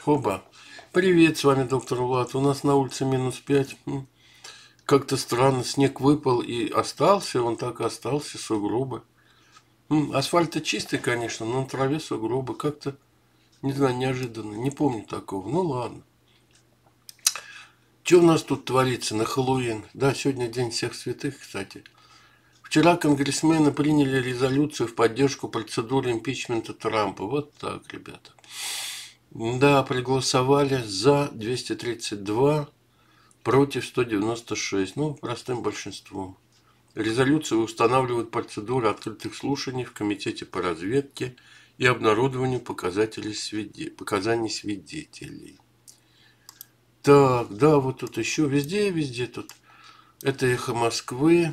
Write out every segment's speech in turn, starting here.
Хоба. Привет, с вами доктор Влад. У нас на улице минус 5. Как-то странно, снег выпал и остался, он так и остался, сугробы. Асфальт-то чистый, конечно, но на траве сугробы. Как-то, не знаю, неожиданно. Не помню такого. Ну ладно. Что у нас тут творится на Хэллоуин? Да, сегодня День всех святых, кстати. Вчера конгрессмены приняли резолюцию в поддержку процедуры импичмента Трампа. Вот так, ребята. Да, проголосовали за 232, против 196, ну, простым большинством. Резолюция устанавливает процедуры открытых слушаний в Комитете по разведке и обнародованию показателей свиде... показаний свидетелей. Так, да, вот тут еще везде, везде тут. Это эхо Москвы.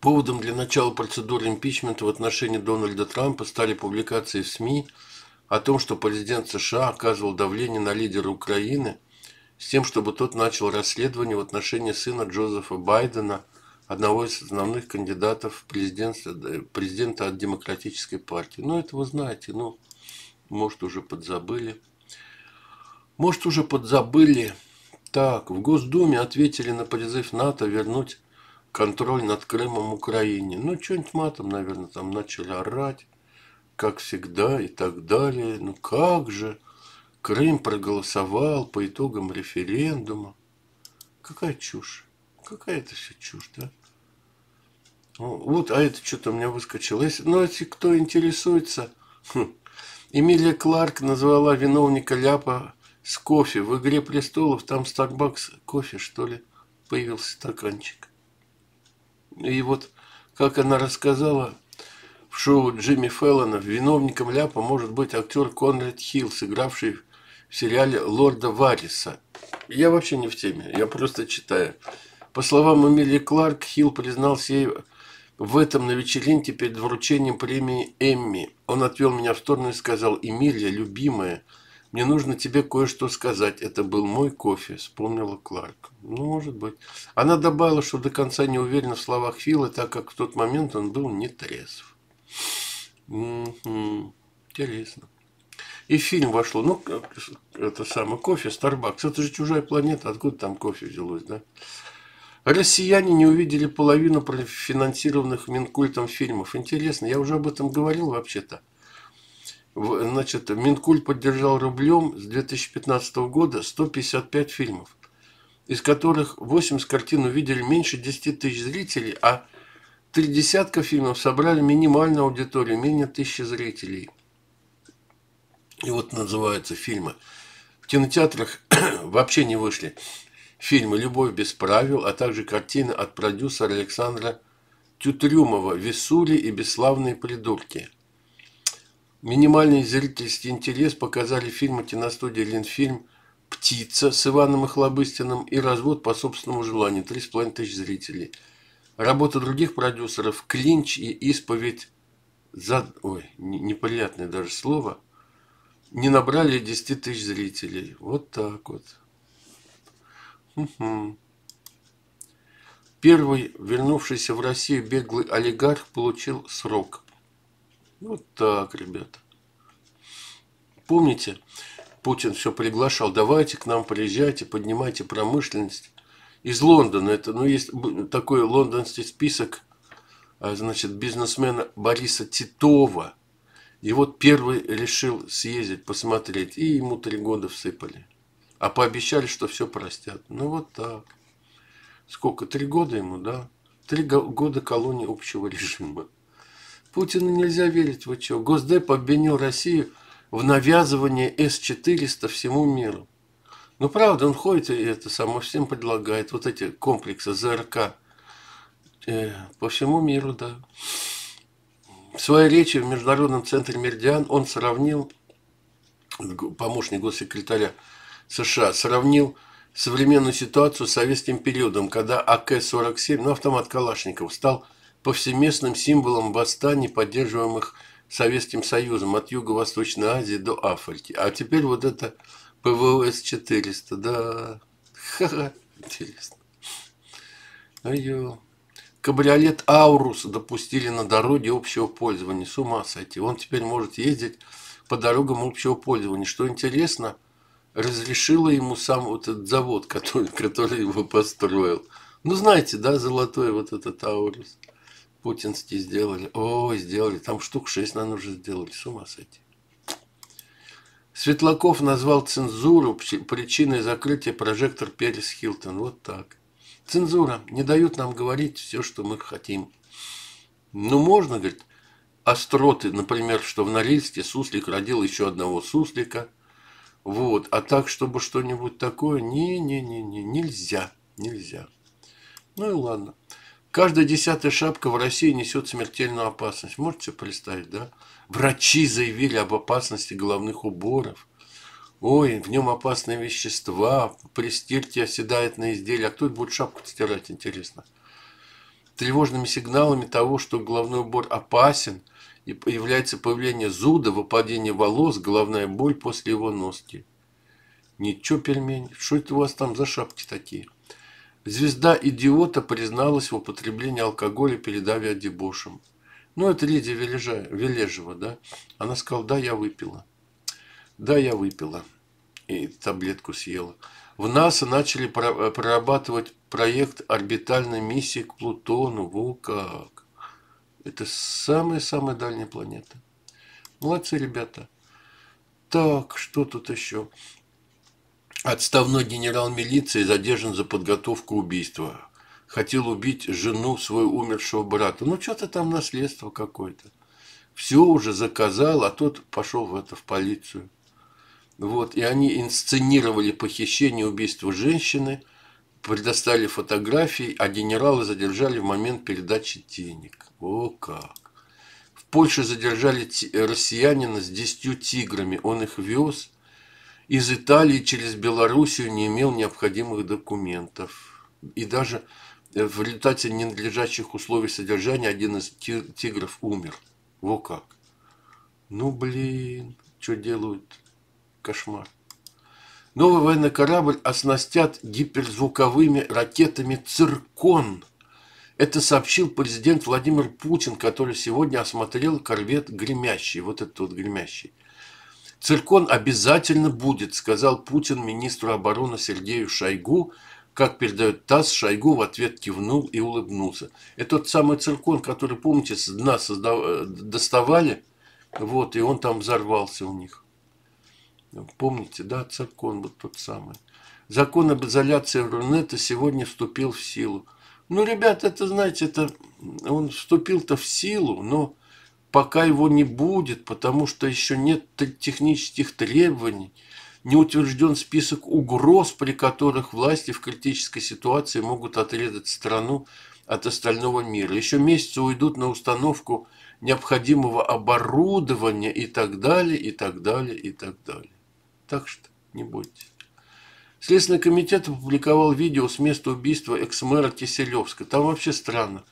Поводом для начала процедуры импичмента в отношении Дональда Трампа стали публикации в СМИ о том, что президент США оказывал давление на лидера Украины с тем, чтобы тот начал расследование в отношении сына Джозефа Байдена, одного из основных кандидатов в президента, президента от Демократической партии. Ну, это вы знаете, ну, может, уже подзабыли. Может, уже подзабыли. Так, в Госдуме ответили на призыв НАТО вернуть контроль над Крымом Украине. Ну, что-нибудь матом, наверное, там начали орать как всегда и так далее. Ну как же? Крым проголосовал по итогам референдума. Какая чушь. Какая это все чушь, да? Вот, а это что-то у меня выскочило. Если, ну, если кто интересуется, хм. Эмилия Кларк назвала виновника Ляпа с кофе. В «Игре престолов» там Starbucks кофе, что ли, появился стаканчик. И вот, как она рассказала, в шоу Джимми Феллона виновником ляпа может быть актер Конрад Хилл, сыгравший в сериале «Лорда Варриса». Я вообще не в теме, я просто читаю. По словам Эмили Кларк, Хилл признался ей в этом на вечеринке перед вручением премии Эмми. Он отвел меня в сторону и сказал, «Эмилия, любимая, мне нужно тебе кое-что сказать. Это был мой кофе», – вспомнила Кларк. Ну, может быть. Она добавила, что до конца не уверена в словах Фила, так как в тот момент он был не трезв. Интересно. И в фильм вошло, ну, это самое, кофе, Starbucks. Это же чужая планета, откуда там кофе взялось, да? Россияне не увидели половину профинансированных Минкультом фильмов. Интересно, я уже об этом говорил вообще-то. Значит, Минкульт поддержал рублем с 2015 года 155 фильмов, из которых 80 картин увидели меньше 10 тысяч зрителей, а три десятка фильмов собрали минимальную аудиторию, менее тысячи зрителей. И вот называются фильмы. В кинотеатрах вообще не вышли фильмы «Любовь без правил», а также картины от продюсера Александра Тютрюмова «Весули и бесславные придурки». Минимальный зрительский интерес показали фильмы киностудии «Ленфильм» «Птица» с Иваном Охлобыстиным и «Развод по собственному желанию» 3,5 тысяч зрителей – работа других продюсеров, клинч и исповедь, за... ой, неприятное даже слово, не набрали 10 тысяч зрителей. Вот так вот. Первый вернувшийся в Россию беглый олигарх получил срок. Вот так, ребята. Помните, Путин все приглашал, давайте к нам приезжайте, поднимайте промышленность из Лондона. Это, ну, есть такой лондонский список, а, значит, бизнесмена Бориса Титова. И вот первый решил съездить, посмотреть, и ему три года всыпали. А пообещали, что все простят. Ну вот так. Сколько? Три года ему, да? Три года колонии общего режима. Путину нельзя верить, вы что. Госдеп обвинил Россию в навязывании С-400 всему миру. Ну, правда, он ходит и это само всем предлагает. Вот эти комплексы ЗРК э, по всему миру, да. В своей речи в Международном центре «Меридиан» он сравнил, помощник госсекретаря США, сравнил современную ситуацию с советским периодом, когда АК-47, ну, автомат Калашников, стал повсеместным символом восстаний, поддерживаемых Советским Союзом от Юго-Восточной Азии до Африки. А теперь вот это ПВС-400, да. Ха-ха, интересно. Ай-ё. Кабриолет Аурус допустили на дороге общего пользования. С ума сойти. Он теперь может ездить по дорогам общего пользования. Что интересно, разрешила ему сам вот этот завод, который, который его построил. Ну, знаете, да, золотой вот этот Аурус. Путинский сделали. Ой, сделали. Там штук 6, наверное, уже сделали. С ума сойти. Светлаков назвал цензуру причиной закрытия прожектор Перес Хилтон. Вот так. Цензура не дают нам говорить все, что мы хотим. Ну, можно, говорит, остроты, например, что в Норильске суслик родил еще одного суслика. Вот. А так, чтобы что-нибудь такое, Не, не-не-не, нельзя. Нельзя. Ну и ладно. Каждая десятая шапка в России несет смертельную опасность. Можете представить, да? Врачи заявили об опасности головных уборов. Ой, в нем опасные вещества, при стирке оседает на изделии. А кто будет шапку стирать, интересно? Тревожными сигналами того, что головной убор опасен, и появляется появление зуда, выпадение волос, головная боль после его носки. Ничего, пельмень, что это у вас там за шапки такие? Звезда идиота призналась в употреблении алкоголя перед авиадебошем. Ну, это леди вележа, Вележева, да? Она сказала, да, я выпила. Да, я выпила. И таблетку съела. В НАСА начали прорабатывать проект орбитальной миссии к Плутону. Во как! Это самая-самая дальняя планета. Молодцы ребята. Так, что тут еще? Отставной генерал милиции задержан за подготовку убийства. Хотел убить жену своего умершего брата. Ну, что-то там наследство какое-то. Все уже заказал, а тот пошел в это в полицию. Вот, и они инсценировали похищение убийства женщины, предоставили фотографии, а генерала задержали в момент передачи денег. О как! В Польше задержали россиянина с десятью тиграми. Он их вез – из Италии через Белоруссию не имел необходимых документов. И даже в результате ненадлежащих условий содержания один из тигров умер. Во как. Ну, блин, что делают? Кошмар. Новый военный корабль оснастят гиперзвуковыми ракетами «Циркон». Это сообщил президент Владимир Путин, который сегодня осмотрел корвет «Гремящий». Вот этот вот «Гремящий». Циркон обязательно будет, сказал Путин министру обороны Сергею Шойгу. Как передает ТАСС, Шойгу в ответ кивнул и улыбнулся. Это тот самый циркон, который, помните, с дна создав... доставали, вот, и он там взорвался у них. Помните, да, циркон вот тот самый. Закон об изоляции Рунета сегодня вступил в силу. Ну, ребят, это, знаете, это он вступил-то в силу, но пока его не будет, потому что еще нет технических требований, не утвержден список угроз, при которых власти в критической ситуации могут отрезать страну от остального мира. Еще месяцы уйдут на установку необходимого оборудования и так далее, и так далее, и так далее. Так что не бойтесь. Следственный комитет опубликовал видео с места убийства экс-мэра Киселевска. Там вообще странно.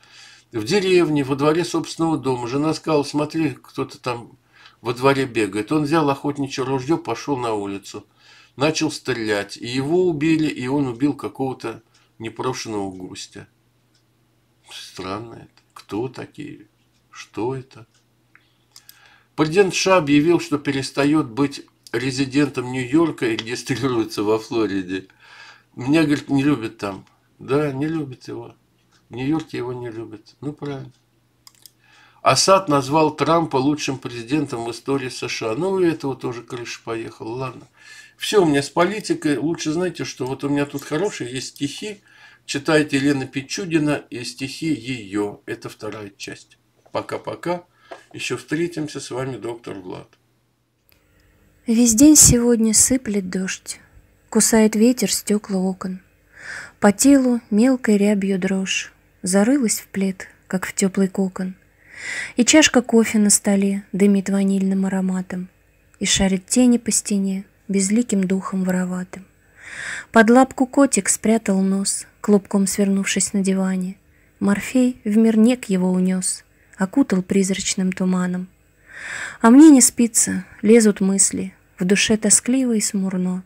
В деревне, во дворе собственного дома. Жена сказала, смотри, кто-то там во дворе бегает. Он взял охотничье ружье, пошел на улицу. Начал стрелять. И его убили, и он убил какого-то непрошенного гостя. Странно это. Кто такие? Что это? Президент США объявил, что перестает быть резидентом Нью-Йорка и регистрируется во Флориде. Меня, говорит, не любят там. Да, не любят его. В Нью-Йорке его не любят. Ну, правильно. Асад назвал Трампа лучшим президентом в истории США. Ну, у этого тоже крыша поехала. Ладно. Все, у меня с политикой. Лучше знаете, что вот у меня тут хорошие есть стихи. Читайте Елена Пичудина и стихи ее. Это вторая часть. Пока-пока. Еще встретимся с вами, доктор Влад. Весь день сегодня сыплет дождь. Кусает ветер стекла окон. По телу мелкой рябью дрожь зарылась в плед, как в теплый кокон. И чашка кофе на столе дымит ванильным ароматом, и шарит тени по стене, безликим духом вороватым. Под лапку котик спрятал нос, клубком свернувшись на диване. Морфей в мир нек его унес, окутал призрачным туманом. А мне не спится, лезут мысли, в душе тоскливо и смурно,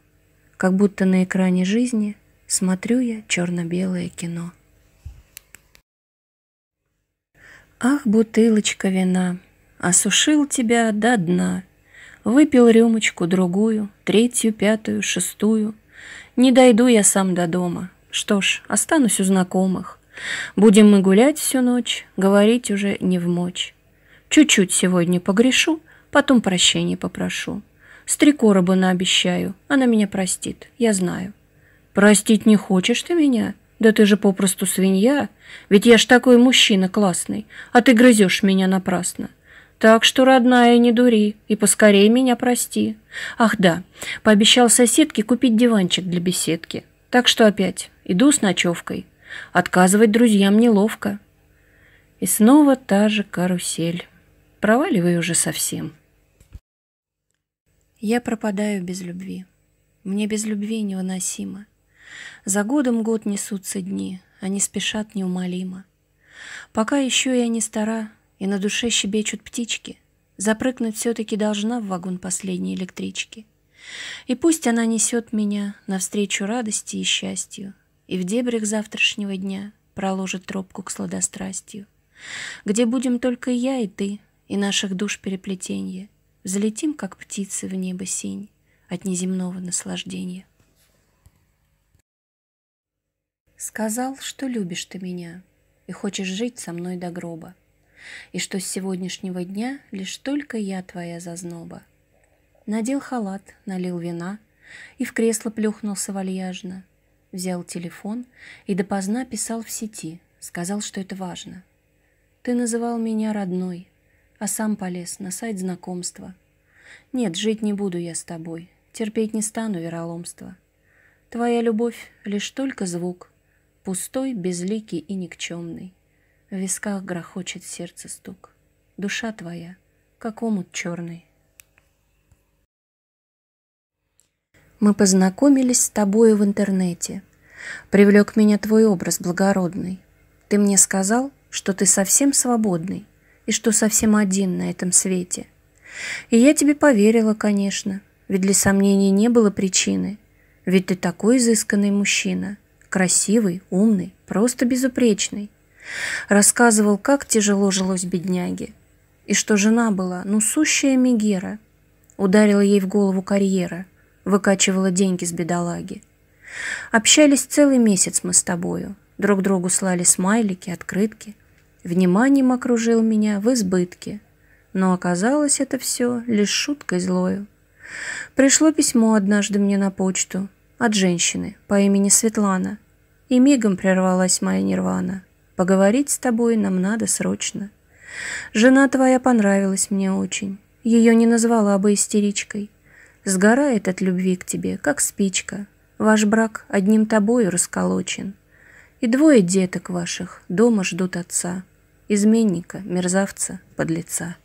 как будто на экране жизни смотрю я черно-белое кино. Ах, бутылочка вина, осушил тебя до дна, Выпил рюмочку, другую, третью, пятую, шестую. Не дойду я сам до дома, что ж, останусь у знакомых. Будем мы гулять всю ночь, говорить уже не в мочь. Чуть-чуть сегодня погрешу, потом прощения попрошу. С три Стрекороба наобещаю, она меня простит, я знаю. Простить не хочешь ты меня? Да ты же попросту свинья, ведь я ж такой мужчина классный, а ты грызешь меня напрасно. Так что, родная, не дури и поскорее меня прости. Ах да, пообещал соседке купить диванчик для беседки. Так что опять иду с ночевкой. Отказывать друзьям неловко. И снова та же карусель. Проваливай уже совсем. Я пропадаю без любви. Мне без любви невыносимо. За годом год несутся дни, они спешат неумолимо. Пока еще я не стара, и на душе щебечут птички, запрыгнуть все-таки должна в вагон последней электрички. И пусть она несет меня навстречу радости и счастью, и в дебрях завтрашнего дня проложит тропку к сладострастию, где будем только я и ты, и наших душ переплетенье, взлетим, как птицы в небо синь от неземного наслаждения. Сказал, что любишь ты меня и хочешь жить со мной до гроба, и что с сегодняшнего дня лишь только я твоя зазноба. Надел халат, налил вина и в кресло плюхнулся вальяжно. Взял телефон и допоздна писал в сети, сказал, что это важно. Ты называл меня родной, а сам полез на сайт знакомства. Нет, жить не буду я с тобой, терпеть не стану вероломства. Твоя любовь — лишь только звук, пустой, безликий и никчемный. В висках грохочет сердце стук. Душа твоя, как омут черный. Мы познакомились с тобою в интернете. Привлек меня твой образ благородный. Ты мне сказал, что ты совсем свободный и что совсем один на этом свете. И я тебе поверила, конечно, ведь для сомнений не было причины, ведь ты такой изысканный мужчина — красивый, умный, просто безупречный. Рассказывал, как тяжело жилось бедняге, и что жена была, ну, сущая Мегера. Ударила ей в голову карьера, выкачивала деньги с бедолаги. Общались целый месяц мы с тобою, друг другу слали смайлики, открытки. Вниманием окружил меня в избытке, но оказалось это все лишь шуткой злою. Пришло письмо однажды мне на почту, от женщины по имени Светлана. И мигом прервалась моя нирвана. Поговорить с тобой нам надо срочно. Жена твоя понравилась мне очень. Ее не назвала бы истеричкой. Сгорает от любви к тебе, как спичка. Ваш брак одним тобою расколочен. И двое деток ваших дома ждут отца. Изменника, мерзавца, подлеца.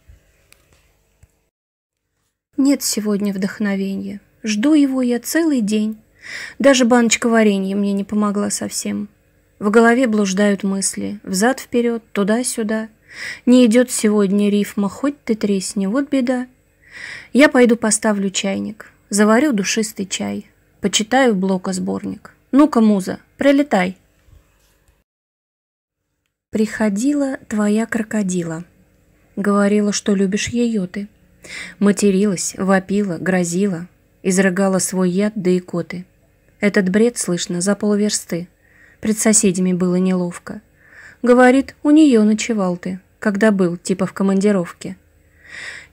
Нет сегодня вдохновения. Жду его я целый день. Даже баночка варенья мне не помогла совсем. В голове блуждают мысли, взад-вперед, туда-сюда. Не идет сегодня рифма, хоть ты тресни, вот беда. Я пойду поставлю чайник, заварю душистый чай, почитаю блока сборник. Ну-ка, муза, прилетай. Приходила твоя крокодила. Говорила, что любишь ее ты. Материлась, вопила, грозила, изрыгала свой яд да икоты. Этот бред слышно за полверсты. Пред соседями было неловко. Говорит, у нее ночевал ты, когда был, типа в командировке.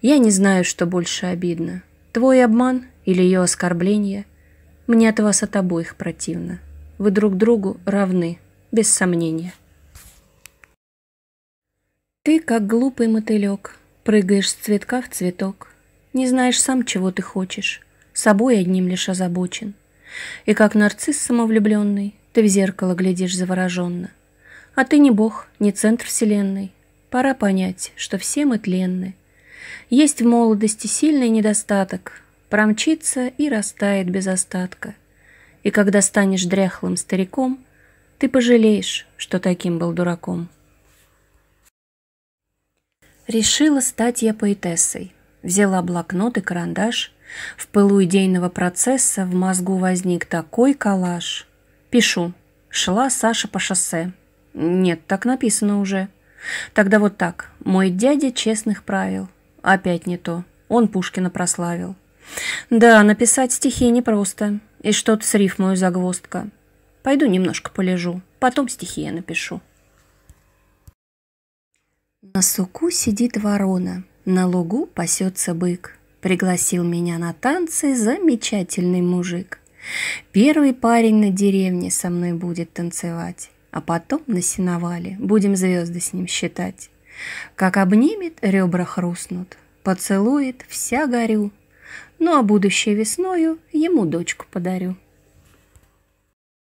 Я не знаю, что больше обидно. Твой обман или ее оскорбление. Мне от вас от обоих противно. Вы друг другу равны, без сомнения. Ты, как глупый мотылек, прыгаешь с цветка в цветок. Не знаешь сам, чего ты хочешь. Собой одним лишь озабочен. И как нарцисс самовлюбленный, ты в зеркало глядишь завороженно. А ты не бог, не центр вселенной. Пора понять, что все мы тленны. Есть в молодости сильный недостаток, промчится и растает без остатка. И когда станешь дряхлым стариком, ты пожалеешь, что таким был дураком. Решила стать я поэтессой. Взяла блокнот и карандаш – в пылу идейного процесса в мозгу возник такой коллаж. Пишу. Шла Саша по шоссе. Нет, так написано уже. Тогда вот так. Мой дядя честных правил. Опять не то. Он Пушкина прославил. Да, написать стихи непросто. И что-то с рифмой загвоздка. Пойду немножко полежу. Потом стихи я напишу. На суку сидит ворона, на лугу пасется бык пригласил меня на танцы замечательный мужик. Первый парень на деревне со мной будет танцевать, а потом на сеновале будем звезды с ним считать. Как обнимет, ребра хрустнут, поцелует, вся горю. Ну а будущей весною ему дочку подарю.